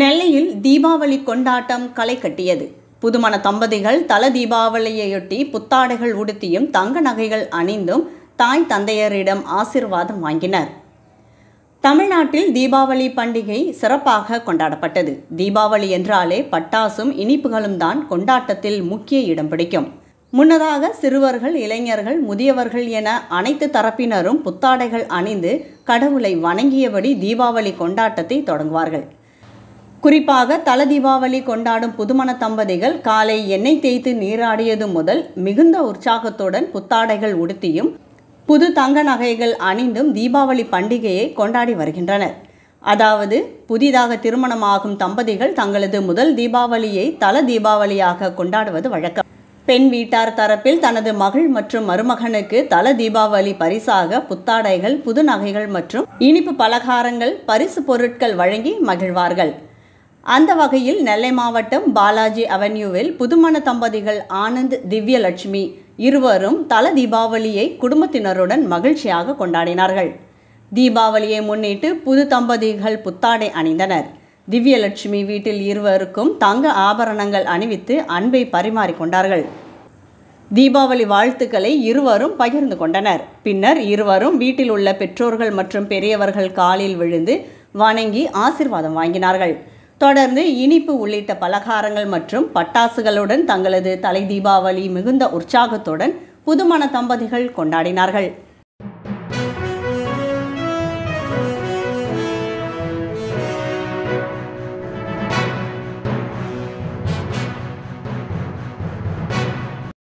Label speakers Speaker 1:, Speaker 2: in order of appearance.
Speaker 1: நெல்லையில் தீபாவளி கொண்டாட்டம் களை கட்டியது புதுமண தம்பதிகள் தல தீபாவளியையொட்டி புத்தாடைகள் உடுத்தியும் தங்க நகைகள் அணிந்தும் தாய் தந்தையரிடம் ஆசிர்வாதம் வாங்கினர் தமிழ்நாட்டில் தீபாவளி பண்டிகை சிறப்பாக கொண்டாடப்பட்டது தீபாவளி என்றாலே பட்டாசும் இனிப்புகளும் தான் கொண்டாட்டத்தில் முக்கிய இடம் பிடிக்கும் முன்னதாக சிறுவர்கள் இளைஞர்கள் முதியவர்கள் என அனைத்து தரப்பினரும் புத்தாடைகள் அணிந்து கடவுளை வணங்கியபடி தீபாவளி கொண்டாட்டத்தை தொடங்குவார்கள் குறிப்பாக தல தீபாவளி கொண்டாடும் புதுமண தம்பதிகள் காலை எண்ணெய் தேய்த்து நீராடியது முதல் மிகுந்த உற்சாகத்துடன் புத்தாடைகள் உடுத்தியும் புது தங்க நகைகள் அணிந்தும் தீபாவளி பண்டிகையை கொண்டாடி வருகின்றனர் அதாவது புதிதாக திருமணமாகும் தம்பதிகள் தங்களது முதல் தீபாவளியை தல தீபாவளியாக கொண்டாடுவது வழக்கம் பெண் வீட்டார் தரப்பில் தனது மகள் மற்றும் மருமகனுக்கு தல தீபாவளி பரிசாக புத்தாடைகள் புது நகைகள் மற்றும் இனிப்பு பலகாரங்கள் பரிசு பொருட்கள் வழங்கி மகிழ்வார்கள் அந்த வகையில் நெல்லை மாவட்டம் பாலாஜி அவென்யூவில் புதுமண தம்பதிகள் ஆனந்த் திவ்யலட்சுமி இருவரும் தல தீபாவளியை குடும்பத்தினருடன் மகிழ்ச்சியாக கொண்டாடினார்கள் தீபாவளியை முன்னிட்டு புது தம்பதிகள் புத்தாடை அணிந்தனர் திவ்யலட்சுமி வீட்டில் இருவருக்கும் தங்க ஆபரணங்கள் அணிவித்து அன்பை பரிமாறிக்கொண்டார்கள் தீபாவளி வாழ்த்துக்களை இருவரும் பகிர்ந்து கொண்டனர் பின்னர் இருவரும் வீட்டில் உள்ள பெற்றோர்கள் மற்றும் பெரியவர்கள் காலில் விழுந்து வணங்கி ஆசிர்வாதம் வாங்கினார்கள் தொடர்ந்து இனிப்பு உள்ளிட்ட பலகாரங்கள் மற்றும் பட்டாசுகளுடன் தங்களது தலை தீபாவளி மிகுந்த உற்சாகத்துடன் புதுமண தம்பதிகள் கொண்டாடினார்கள்